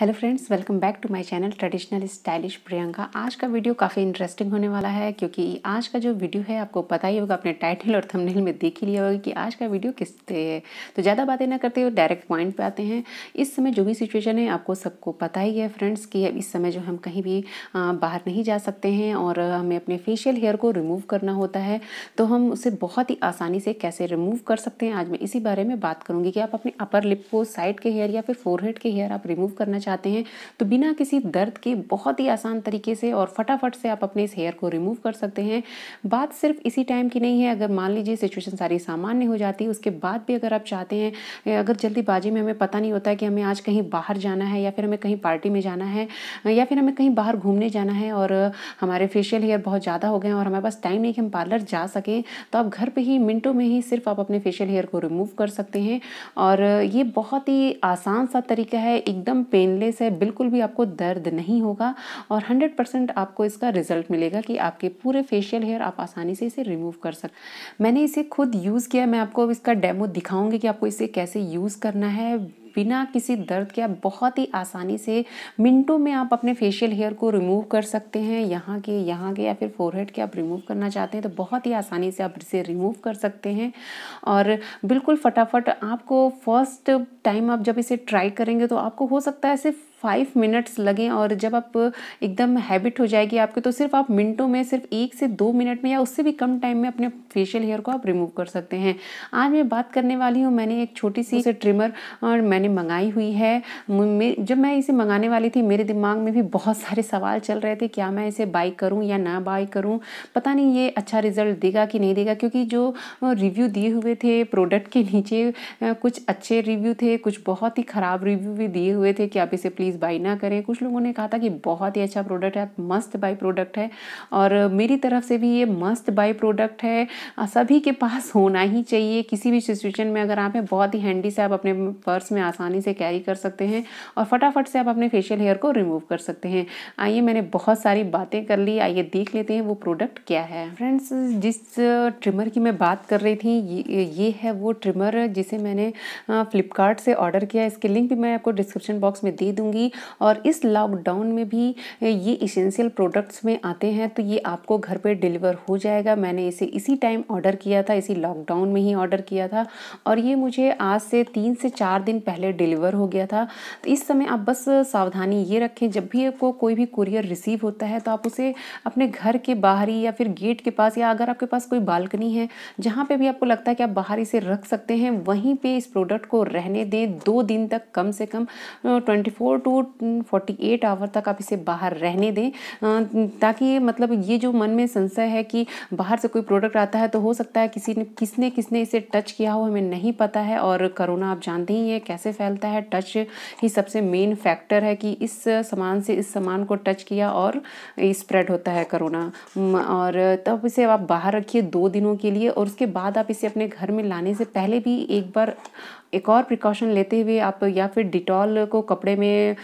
Hello friends welcome back to my channel traditional stylish Priyanka आज का video काफ़ी interesting होने वाला है क्योंकि आज का जो वीडियो है आपको पता ही होगा अपने टाइटल और थंबनेल में देख ही लिया होगा कि आज का वीडियो किस पे है तो ज़्यादा बातें ना करते हुए डायरेक्ट पॉइंट पे आते हैं इस समय जो भी सिचुएशन है आपको सबको पता ही है फ्रेंड्स कि इस समय जो हम कहीं भी बाहर नहीं जा सकते हैं और हमें अपने फेशियल हेयर को रिमूव करना होता है तो हम उसे बहुत ही आसानी से कैसे रिमूव कर सकते हैं आज मैं इसी बारे में बात करूँगी कि आप अपने अपर लिप को साइड के हेयर या फिर फोरहेड के हेयर आप रिमूव करना चाहते हैं तो बिना किसी दर्द के बहुत ही आसान तरीके से और फटाफट से आप अपने इस हेयर को रिमूव कर सकते हैं बात सिर्फ इसी टाइम की नहीं है अगर मान लीजिए सिचुएशन सारी सामान्य हो जाती है उसके बाद भी अगर आप चाहते हैं अगर जल्दीबाजी में हमें पता नहीं होता है कि हमें आज कहीं बाहर जाना है या फिर हमें कहीं पार्टी में जाना है या फिर हमें कहीं बाहर घूमने जाना है और हमारे फेशियल हेयर बहुत ज़्यादा हो गए हैं और हमारे पास टाइम नहीं कि हम पार्लर जा सकें तो आप घर पर ही मिनटों में ही सिर्फ आप अपने फेशियल हेयर को रिमूव कर सकते हैं और ये बहुत ही आसान सा तरीका है एकदम पेन चलने से बिल्कुल भी आपको दर्द नहीं होगा और 100 परसेंट आपको इसका रिजल्ट मिलेगा कि आपके पूरे फेशियल हेयर आप आसानी से इसे रिमूव कर सक मैंने इसे खुद यूज़ किया मैं आपको इसका डेमो दिखाऊंगी कि आपको इसे कैसे यूज़ करना है बिना किसी दर्द के आप बहुत ही आसानी से मिनटों में आप अपने फेशियल हेयर को रिमूव कर सकते हैं यहाँ के यहाँ के या फिर फोरहेड के आप रिमूव करना चाहते हैं तो बहुत ही आसानी से आप इसे रिमूव कर सकते हैं और बिल्कुल फटाफट आपको फर्स्ट टाइम आप जब इसे ट्राई करेंगे तो आपको हो सकता है सिर्फ फाइव मिनट्स लगें और जब आप एकदम हैबिट हो जाएगी आपके तो सिर्फ आप मिनटों में सिर्फ एक से दो मिनट में या उससे भी कम टाइम में अपने फेशियल हेयर को आप रिमूव कर सकते हैं आज मैं बात करने वाली हूँ मैंने एक छोटी सी ट्रिमर और मैंने मंगाई हुई है जब मैं इसे मंगाने वाली थी मेरे दिमाग में भी बहुत सारे सवाल चल रहे थे क्या मैं इसे बाई करूँ या ना बाई करूँ पता नहीं ये अच्छा रिजल्ट देगा कि नहीं देगा क्योंकि जो रिव्यू दिए हुए थे प्रोडक्ट के नीचे कुछ अच्छे रिव्यू थे कुछ बहुत ही ख़राब रिव्यू भी दिए हुए थे कि आप इसे प्लीज़ प्लीज़ बाई ना करें कुछ लोगों ने कहा था कि बहुत ही अच्छा प्रोडक्ट है मस्त बाई प्रोडक्ट है और मेरी तरफ से भी ये मस्त बाई प्रोडक्ट है सभी के पास होना ही चाहिए किसी भी सिचुएशन में अगर आप हैं बहुत ही हैंडी से आप अपने पर्स में आसानी से कैरी कर सकते हैं और फटाफट से आप अपने फेशियल हेयर को रिमूव कर सकते हैं आइए मैंने बहुत सारी बातें कर ली आइए देख लेते हैं वो प्रोडक्ट क्या है फ्रेंड्स जिस ट्रिमर की मैं बात कर रही थी ये, है वो ट्रिमर जिसे मैंने फ़्लिपकार्ट से ऑर्डर किया इसके लिंक भी मैं आपको डिस्क्रिप्शन बॉक्स में दे दूँगी थी और इस लॉकडाउन में भी ये इसेंशियल प्रोडक्ट्स में आते हैं तो ये आपको घर पे डिलीवर हो जाएगा मैंने इसे इसी टाइम ऑर्डर किया था इसी लॉकडाउन में ही ऑर्डर किया था और ये मुझे आज से तीन से चार दिन पहले डिलीवर हो गया था तो इस समय आप बस सावधानी ये रखें जब भी आपको कोई भी कुरियर रिसीव होता है तो आप उसे अपने घर के बाहरी या फिर गेट के पास या अगर आपके पास कोई बालकनी है जहाँ पे भी आपको लगता है कि आप बाहर इसे रख सकते हैं वहीं पे इस प्रोडक्ट को रहने दें दो दिन तक कम से कम twenty four to to forty eight hour तक आप इसे बाहर रहने दें ताकि मतलब ये जो मन में संशय है कि बाहर से कोई प्रोडक्ट आता है तो हो सकता है किसी ने किसने किसने इसे टच किया हो हमें नहीं पता है और करोना आप जानते ही हैं कैसे फैलता है टच ही सबसे मेन फैक्टर है कि इस सामान से इस सामान को टच किया और स्प्रेड होता है करोना और तब इसे आप बाहर रखिए दो दिनों के लिए और उसके बाद आप इसे अपने घर में लाने से पहले भी एक बार एक और प्रिकॉशन लेते हुए आप या फिर डिटॉल को कपड़े में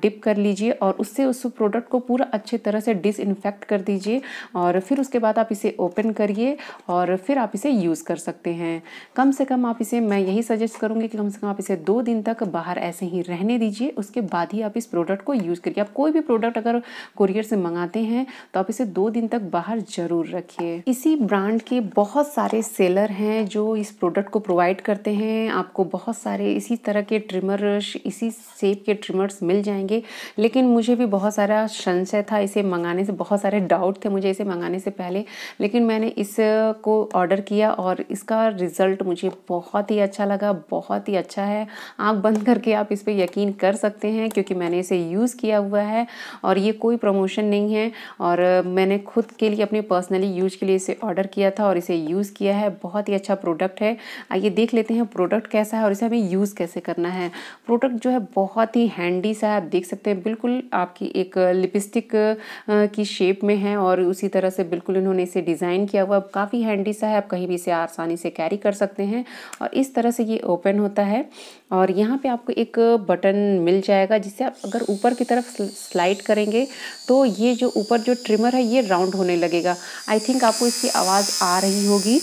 डिप कर लीजिए और उससे उस प्रोडक्ट को पूरा अच्छे तरह से डिसइनफेक्ट कर दीजिए और फिर उसके बाद आप इसे ओपन करिए और फिर आप इसे यूज़ कर सकते हैं कम से कम आप इसे मैं यही सजेस्ट करूँगी कि कम से कम आप इसे दो दिन तक बाहर ऐसे ही रहने दीजिए उसके बाद ही आप इस प्रोडक्ट को यूज़ करिए आप कोई भी प्रोडक्ट अगर कुरियर से मंगाते हैं तो आप इसे दो दिन तक बाहर ज़रूर रखिए इसी ब्रांड के बहुत सारे सेलर हैं जो इस प्रोडक्ट को प्रोवाइड करते हैं आपको बहुत सारे इसी तरह के ट्रिमर इसी सेप के ट्रिमर्स मिल जाएंगे लेकिन मुझे भी बहुत सारा संशय था इसे मंगाने से बहुत सारे डाउट थे मुझे इसे मंगाने से पहले लेकिन मैंने इसको ऑर्डर किया और इसका रिज़ल्ट मुझे बहुत ही अच्छा लगा बहुत ही अच्छा है आँख बंद करके आप इस पर यकीन कर सकते हैं क्योंकि मैंने इसे यूज़ किया हुआ है और ये कोई प्रमोशन नहीं है और मैंने खुद के लिए अपने पर्सनली यूज़ के लिए इसे ऑर्डर किया था और इसे यूज़ किया है बहुत ही अच्छा प्रोडक्ट है आइए देख लेते हैं प्रोडक्ट कैसा सा है और इसे हमें यूज़ कैसे करना है प्रोडक्ट जो है बहुत ही हैंडी सा है आप देख सकते हैं बिल्कुल आपकी एक लिपस्टिक की शेप में है और उसी तरह से बिल्कुल इन्होंने इसे डिज़ाइन किया हुआ काफ़ी हैंडी सा है आप कहीं भी इसे आसानी से कैरी कर सकते हैं और इस तरह से ये ओपन होता है और यहाँ पर आपको एक बटन मिल जाएगा जिससे आप अगर ऊपर की तरफ स्लाइड करेंगे तो ये जो ऊपर जो ट्रिमर है ये राउंड होने लगेगा आई थिंक आपको इसकी आवाज़ आ रही होगी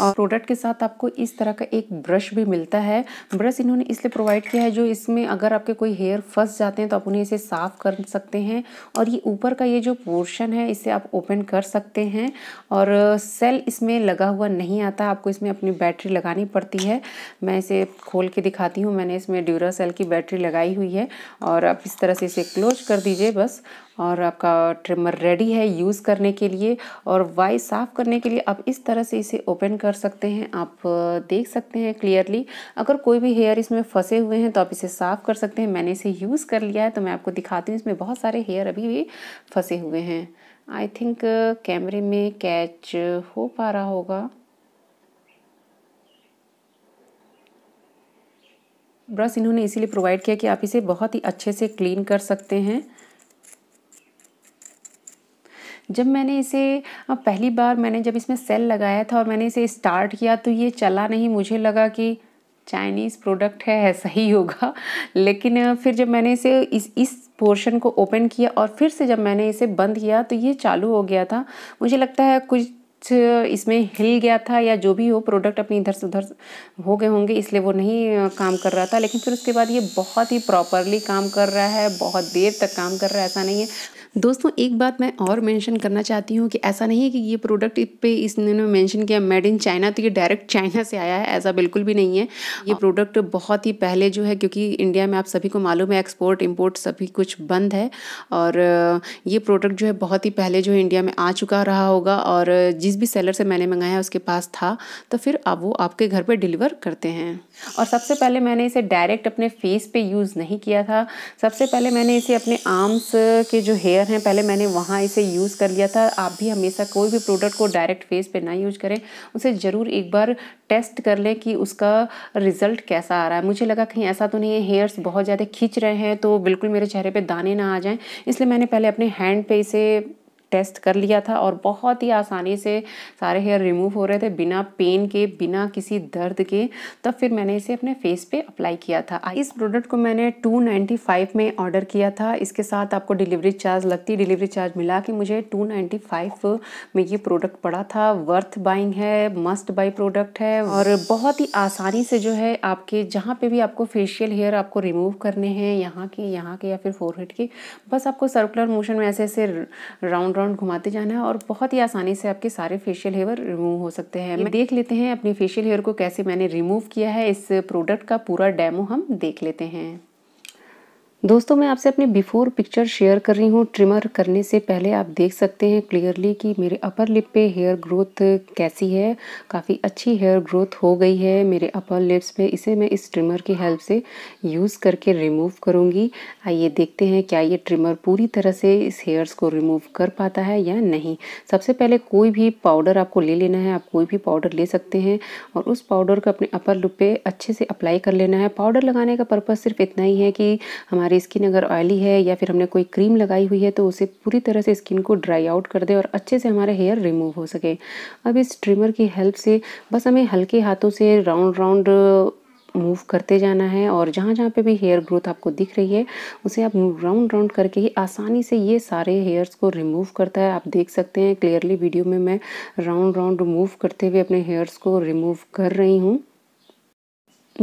और प्रोडक्ट के साथ आपको इस तरह का एक ब्रश भी मिलता है ब्रश इन्होंने इसलिए प्रोवाइड किया है जो इसमें अगर आपके कोई हेयर फंस जाते हैं तो आप उन्हें इसे साफ़ कर सकते हैं और ये ऊपर का ये जो पोर्शन है इसे आप ओपन कर सकते हैं और सेल इसमें लगा हुआ नहीं आता आपको इसमें अपनी बैटरी लगानी पड़ती है मैं इसे खोल के दिखाती हूँ मैंने इसमें ड्यूरा सेल की बैटरी लगाई हुई है और आप इस तरह से इसे क्लोज कर दीजिए बस और आपका ट्रिमर रेडी है यूज़ करने के लिए और वाई साफ़ करने के लिए आप इस तरह से इसे ओपन कर सकते हैं आप देख सकते हैं क्लियरली अगर कोई भी हेयर इसमें फंसे हुए हैं तो आप इसे साफ़ कर सकते हैं मैंने इसे यूज़ कर लिया है तो मैं आपको दिखाती हूँ इसमें बहुत सारे हेयर अभी भी फंसे हुए हैं आई थिंक कैमरे में कैच हो पा रहा होगा ब्रश इन्होंने इसीलिए प्रोवाइड किया कि आप इसे बहुत ही अच्छे से क्लीन कर सकते हैं जब मैंने इसे पहली बार मैंने जब इसमें सेल लगाया था और मैंने इसे स्टार्ट किया तो ये चला नहीं मुझे लगा कि चाइनीज़ प्रोडक्ट है ऐसा ही होगा लेकिन फिर जब मैंने इसे इस इस पोर्शन को ओपन किया और फिर से जब मैंने इसे बंद किया तो ये चालू हो गया था मुझे लगता है कुछ इसमें हिल गया था या जो भी हो प्रोडक्ट अपनी इधर से उधर हो गए होंगे इसलिए वो नहीं काम कर रहा था लेकिन फिर उसके बाद ये बहुत ही प्रॉपरली काम कर रहा है बहुत देर तक काम कर रहा है ऐसा नहीं है दोस्तों एक बात मैं और मेंशन करना चाहती हूँ कि ऐसा नहीं है कि ये प्रोडक्ट पे इसने मेंशन किया मेड इन चाइना तो ये डायरेक्ट चाइना से आया है ऐसा बिल्कुल भी नहीं है ये प्रोडक्ट हाँ। बहुत ही पहले जो है क्योंकि इंडिया में आप सभी को मालूम है एक्सपोर्ट इम्पोर्ट सभी कुछ बंद है और ये प्रोडक्ट जो है बहुत ही पहले जो है इंडिया में आ चुका रहा होगा और जिस भी सेलर से मैंने मंगाया उसके पास था तो फिर आप वो आपके घर पर डिलीवर करते हैं और सबसे पहले मैंने इसे डायरेक्ट अपने फेस पर यूज़ नहीं किया था सबसे पहले मैंने इसे अपने आर्म्स के जो हेयर ऑप्शन पहले मैंने वहाँ इसे यूज़ कर लिया था आप भी हमेशा कोई भी प्रोडक्ट को डायरेक्ट फेस पे ना यूज़ करें उसे ज़रूर एक बार टेस्ट कर लें कि उसका रिज़ल्ट कैसा आ रहा है मुझे लगा कहीं ऐसा तो नहीं है हेयर्स बहुत ज़्यादा खींच रहे हैं तो बिल्कुल मेरे चेहरे पर दाने ना आ जाएँ इसलिए मैंने पहले अपने हैंड पे इसे टेस्ट कर लिया था और बहुत ही आसानी से सारे हेयर रिमूव हो रहे थे बिना पेन के बिना किसी दर्द के तब फिर मैंने इसे अपने फेस पे अप्लाई किया था इस प्रोडक्ट को मैंने 295 में ऑर्डर किया था इसके साथ आपको डिलीवरी चार्ज लगती डिलीवरी चार्ज मिला कि मुझे 295 में ये प्रोडक्ट पड़ा था वर्थ बाइंग है मस्ट बाई प्रोडक्ट है और बहुत ही आसानी से जो है आपके जहाँ पर भी आपको फेशियल हेयर आपको रिमूव करने हैं यहाँ के यहाँ के या फिर फोरहेड के बस आपको सर्कुलर मोशन में ऐसे ऐसे राउंड राउंड घुमाते जाना है और बहुत ही आसानी से आपके सारे फेशियल हेयर रिमूव हो सकते हैं मैं देख लेते हैं अपने फेशियल हेयर को कैसे मैंने रिमूव किया है इस प्रोडक्ट का पूरा डेमो हम देख लेते हैं दोस्तों मैं आपसे अपनी बिफोर पिक्चर शेयर कर रही हूँ ट्रिमर करने से पहले आप देख सकते हैं क्लियरली कि मेरे अपर लिप पे हेयर ग्रोथ कैसी है काफ़ी अच्छी हेयर ग्रोथ हो गई है मेरे अपर लिप्स पे इसे मैं इस ट्रिमर की हेल्प से यूज़ करके रिमूव करूँगी आइए देखते हैं क्या ये ट्रिमर पूरी तरह से इस हेयर्स को रिमूव कर पाता है या नहीं सबसे पहले कोई भी पाउडर आपको ले लेना है आप कोई भी पाउडर ले सकते हैं और उस पाउडर को अपने अपर लिप पर अच्छे से अप्लाई कर लेना है पाउडर लगाने का पर्पज़ सिर्फ इतना ही है कि हमारे हमारी स्किन अगर ऑयली है या फिर हमने कोई क्रीम लगाई हुई है तो उसे पूरी तरह से स्किन को ड्राई आउट कर दे और अच्छे से हमारे हेयर रिमूव हो सके अब इस ट्रिमर की हेल्प से बस हमें हल्के हाथों से राउंड राउंड मूव करते जाना है और जहाँ जहाँ पे भी हेयर ग्रोथ आपको दिख रही है उसे आप राउंड राउंड करके ही आसानी से ये सारे हेयर्स को रिमूव करता है आप देख सकते हैं क्लियरली वीडियो में मैं राउंड राउंड मूव करते हुए अपने हेयर्स को रिमूव कर रही हूँ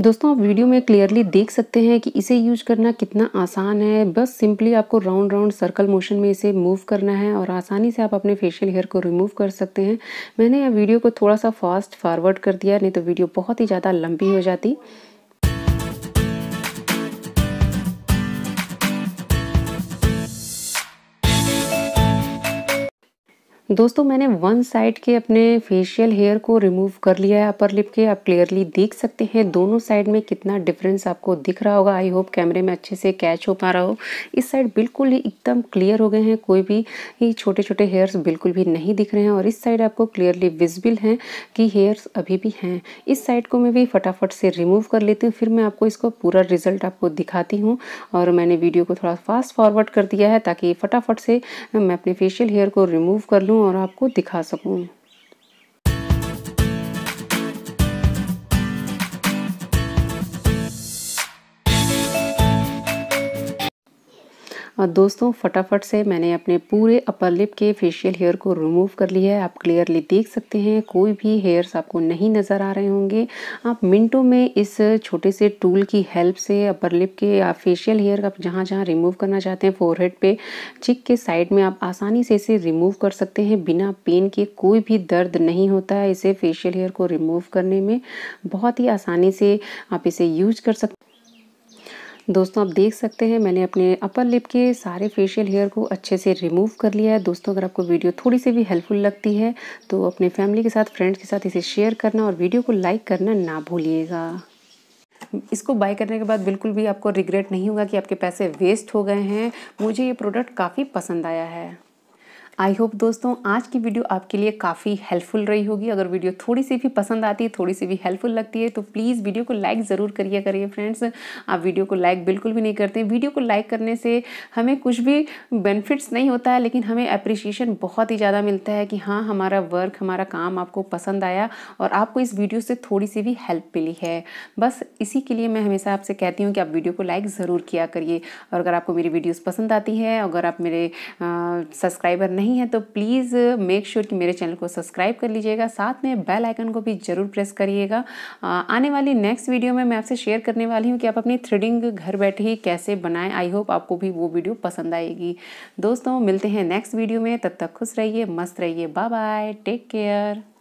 दोस्तों आप वीडियो में क्लियरली देख सकते हैं कि इसे यूज करना कितना आसान है बस सिंपली आपको राउंड राउंड सर्कल मोशन में इसे मूव करना है और आसानी से आप अपने फेशियल हेयर को रिमूव कर सकते हैं मैंने यह वीडियो को थोड़ा सा फास्ट फॉरवर्ड कर दिया नहीं तो वीडियो बहुत ही ज़्यादा लंबी हो जाती दोस्तों मैंने वन साइड के अपने फेशियल हेयर को रिमूव कर लिया है अपर लिप के आप क्लियरली देख सकते हैं दोनों साइड में कितना डिफरेंस आपको दिख रहा होगा आई होप कैमरे में अच्छे से कैच हो पा रहा हो इस साइड बिल्कुल ही एकदम क्लियर हो गए हैं कोई भी छोटे छोटे हेयर्स बिल्कुल भी नहीं दिख रहे हैं और इस साइड आपको क्लियरली विजिबल हैं कि हेयर्स अभी भी हैं इस साइड को मैं भी फटाफट से रिमूव कर लेती हूँ फिर मैं आपको इसको पूरा रिजल्ट आपको दिखाती हूँ और मैंने वीडियो को थोड़ा फास्ट फॉरवर्ड कर दिया है ताकि फटाफट से मैं अपने फेशियल हेयर को रिमूव कर लूँ और आपको दिखा सकूं और दोस्तों फटाफट से मैंने अपने पूरे अपर लिप के फेशियल हेयर को रिमूव कर लिया है आप क्लियरली देख सकते हैं कोई भी हेयर्स आपको नहीं नज़र आ रहे होंगे आप मिनटों में इस छोटे से टूल की हेल्प से अपर लिप के या फेशियल हेयर का जहाँ जहाँ रिमूव करना चाहते हैं फोरहेड पे चिक के साइड में आप आसानी से इसे रिमूव कर सकते हैं बिना पेन के कोई भी दर्द नहीं होता है इसे फेशियल हेयर को रिमूव करने में बहुत ही आसानी से आप इसे यूज कर सकते दोस्तों आप देख सकते हैं मैंने अपने अपर लिप के सारे फेशियल हेयर को अच्छे से रिमूव कर लिया है दोस्तों अगर आपको वीडियो थोड़ी सी भी हेल्पफुल लगती है तो अपने फैमिली के साथ फ्रेंड्स के साथ इसे शेयर करना और वीडियो को लाइक करना ना भूलिएगा इसको बाय करने के बाद बिल्कुल भी आपको रिग्रेट नहीं होगा कि आपके पैसे वेस्ट हो गए हैं मुझे ये प्रोडक्ट काफ़ी पसंद आया है आई होप दोस्तों आज की वीडियो आपके लिए काफ़ी हेल्पफुल रही होगी अगर वीडियो थोड़ी सी भी पसंद आती है थोड़ी सी भी हेल्पफुल लगती है तो प्लीज़ वीडियो को लाइक ज़रूर करिए करिए फ्रेंड्स आप वीडियो को लाइक बिल्कुल भी नहीं करते वीडियो को लाइक करने से हमें कुछ भी बेनिफिट्स नहीं होता है लेकिन हमें अप्रिशिएशन बहुत ही ज़्यादा मिलता है कि हाँ हमारा वर्क हमारा काम आपको पसंद आया और आपको इस वीडियो से थोड़ी सी भी हेल्प मिली है बस इसी के लिए मैं हमेशा आपसे कहती हूँ कि आप वीडियो को लाइक ज़रूर किया करिए और अगर आपको मेरी वीडियोज़ पसंद आती है अगर आप मेरे सब्सक्राइबर नहीं नहीं है तो प्लीज़ मेक श्योर कि मेरे चैनल को सब्सक्राइब कर लीजिएगा साथ में बेल आइकन को भी ज़रूर प्रेस करिएगा आने वाली नेक्स्ट वीडियो में मैं आपसे शेयर करने वाली हूँ कि आप अपनी थ्रेडिंग घर बैठे ही कैसे बनाएं आई होप आपको भी वो वीडियो पसंद आएगी दोस्तों मिलते हैं नेक्स्ट वीडियो में तब तक खुश रहिए मस्त रहिए बाय बाय टेक केयर